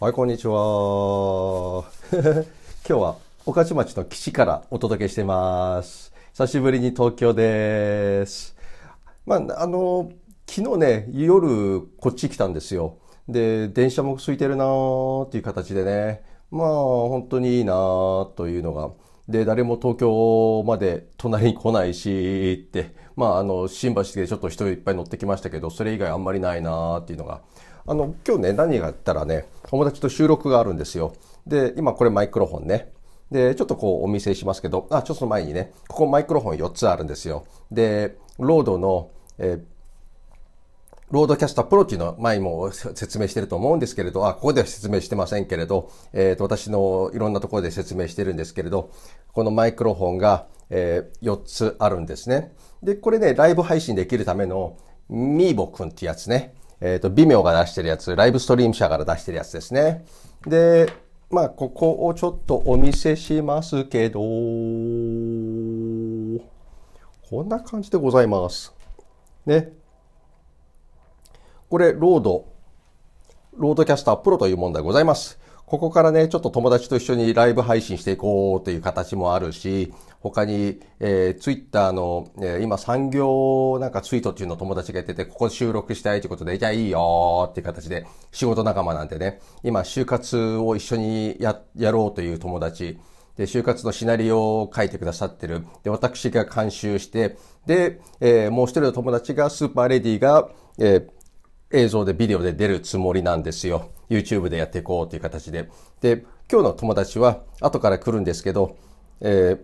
はい、こんにちは。今日は、御徒町の基地からお届けしてます。久しぶりに東京です。まあ、あの、昨日ね、夜、こっち来たんですよ。で、電車も空いてるなーっていう形でね、まあ、本当にいいなーというのが、で、誰も東京まで隣に来ないし、って、まあ、あの、新橋でちょっと人いっぱい乗ってきましたけど、それ以外あんまりないなーっていうのがあの、今日ね、何があったらね、友達と収録があるんですよ。で、今これマイクロフォンね。で、ちょっとこうお見せしますけど、あ、ちょっと前にね、ここマイクロフォン4つあるんですよ。で、ロードの、えロードキャストープロいうの前も説明してると思うんですけれど、あ、ここでは説明してませんけれど、えっ、ー、と、私のいろんなところで説明してるんですけれど、このマイクロフォンが、えー、4つあるんですね。で、これね、ライブ配信できるためのミーボくんってやつね。えっ、ー、と、微妙が出してるやつ、ライブストリーム社から出してるやつですね。で、まあ、ここをちょっとお見せしますけど、こんな感じでございます。ね。これ、ロード、ロードキャスタープロというものでございます。ここからね、ちょっと友達と一緒にライブ配信していこうという形もあるし、他に、えー、ツイッターの、えー、今産業なんかツイートっていうの友達がやってて、ここ収録したいということで、じゃあいいよっていう形で、仕事仲間なんでね、今就活を一緒にや、やろうという友達、で、就活のシナリオを書いてくださってる。で、私が監修して、で、えー、もう一人の友達がスーパーレディが、えー映像でビデオで出るつもりなんですよ。YouTube でやっていこうという形で。で、今日の友達は後から来るんですけど、えー、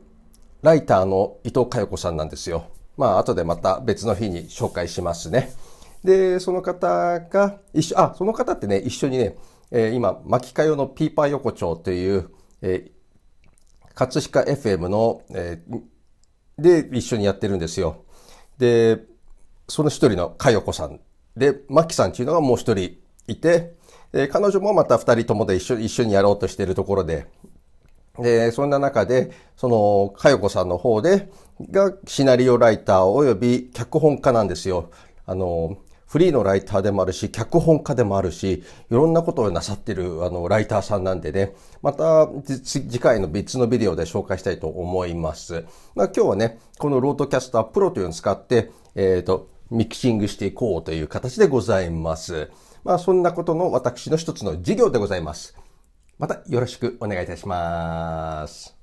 ライターの伊藤佳代子さんなんですよ。まあ、後でまた別の日に紹介しますね。で、その方が一緒、あ、その方ってね、一緒にね、えー、今、巻きかよのピーパー横丁という、えー、葛飾 FM の、えー、で一緒にやってるんですよ。で、その一人の佳代子さんで、マキさんっていうのがもう一人いて、で、彼女もまた二人ともで一緒一緒にやろうとしているところで、で、そんな中で、その、かよこさんの方で、がシナリオライター及び脚本家なんですよ。あの、フリーのライターでもあるし、脚本家でもあるし、いろんなことをなさってる、あの、ライターさんなんでね、また、次回の別のビデオで紹介したいと思います。まあ、今日はね、このロードキャスタープロというのを使って、えっ、ー、と、ミキシングしていこうという形でございます。まあそんなことの私の一つの事業でございます。またよろしくお願いいたします。